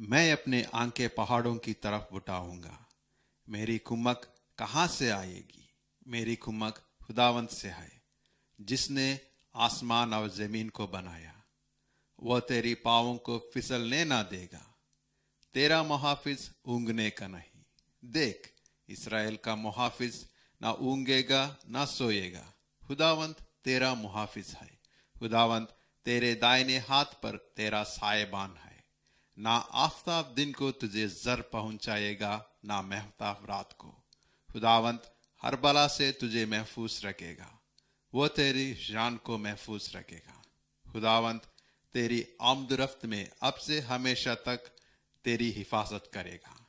मैं अपने आंखे पहाड़ों की तरफ उठाऊंगा मेरी कुमक कहाँ से आएगी मेरी कुमक खुदावंत से है जिसने आसमान और जमीन को बनाया वह तेरी पाओं को फिसलने ना देगा तेरा मुहाफिज ऊँगने का नहीं देख इसराइल का मुहाफिज ना ऊँगेगा ना सोएगा खुदावंत तेरा मुहाफिज है खुदावंत तेरे दायने हाथ पर तेरा सायबान है ना आफ्ताब दिन को तुझे जर पहुंचाएगा ना महताब रात को खुदावंत हर बला से तुझे महफूज रखेगा वो तेरी जान को महफूज रखेगा खुदावंत तेरी आमदरफ्त में अब से हमेशा तक तेरी हिफाजत करेगा